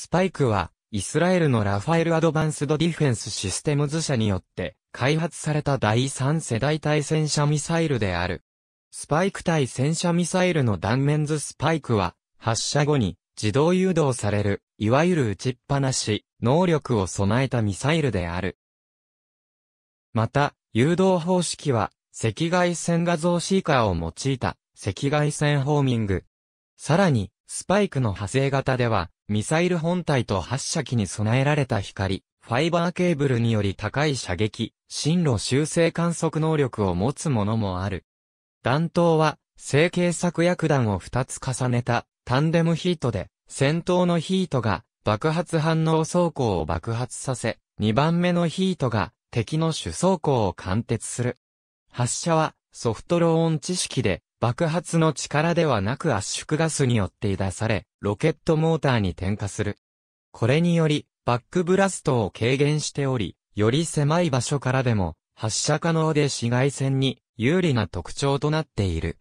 スパイクは、イスラエルのラファエルアドバンスドディフェンスシステムズ社によって、開発された第3世代対戦車ミサイルである。スパイク対戦車ミサイルの断面図スパイクは、発射後に自動誘導される、いわゆる打ちっぱなし、能力を備えたミサイルである。また、誘導方式は、赤外線画像シーカーを用いた、赤外線ホーミング。さらに、スパイクの派生型では、ミサイル本体と発射機に備えられた光、ファイバーケーブルにより高い射撃、進路修正観測能力を持つものもある。弾頭は、成形作薬弾を2つ重ねた、タンデムヒートで、先頭のヒートが、爆発反応走行を爆発させ、2番目のヒートが、敵の主走行を貫徹する。発射は、ソフトローン知識で、爆発の力ではなく圧縮ガスによって出され、ロケットモーターに点火する。これにより、バックブラストを軽減しており、より狭い場所からでも発射可能で紫外線に有利な特徴となっている。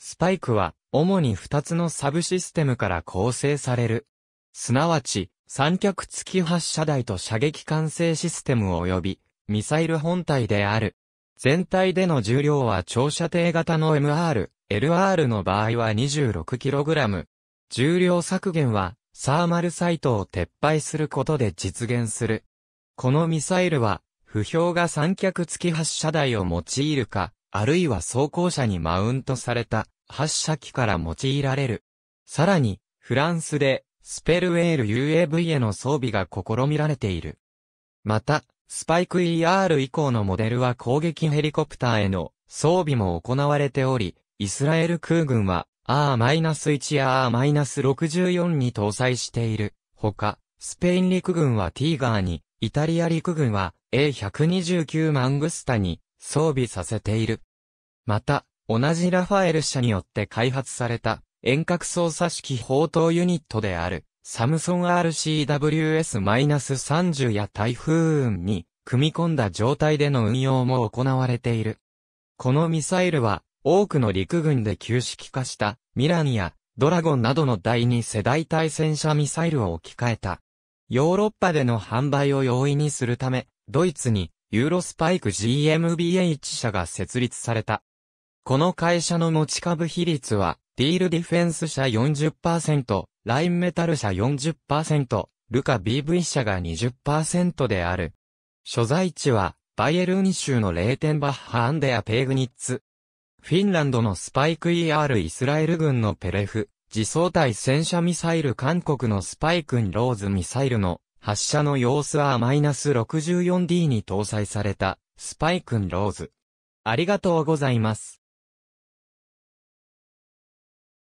スパイクは主に2つのサブシステムから構成される。すなわち、三脚付き発射台と射撃管制システム及び、ミサイル本体である。全体での重量は長射程型の MR、LR の場合は 26kg。重量削減は、サーマルサイトを撤廃することで実現する。このミサイルは、不評が三脚付き発射台を用いるか、あるいは装甲車にマウントされた発射機から用いられる。さらに、フランスで、スペルウェール UAV への装備が試みられている。また、スパイク ER 以降のモデルは攻撃ヘリコプターへの装備も行われており、イスラエル空軍は R-1 や R-64 に搭載している。ほか、スペイン陸軍はティーガーに、イタリア陸軍は A129 マングスタに装備させている。また、同じラファエル社によって開発された遠隔操作式砲塔ユニットであるサムソン RCWS-30 や台風運に組み込んだ状態での運用も行われている。このミサイルは多くの陸軍で旧式化したミランやドラゴンなどの第二世代対戦車ミサイルを置き換えた。ヨーロッパでの販売を容易にするため、ドイツにユーロスパイク GmbH 社が設立された。この会社の持ち株比率は、ディールディフェンス社40%、ラインメタル社40%、ルカ BV 社が20%である。所在地は、バイエルン州のレーテンバッハ・アンデア・ペーグニッツ、フィンランドのスパイク ER イスラエル軍のペレフ、自走隊戦車ミサイル韓国のスパイクンローズミサイルの発射の様子は -64D に搭載されたスパイクンローズ。ありがとうございます。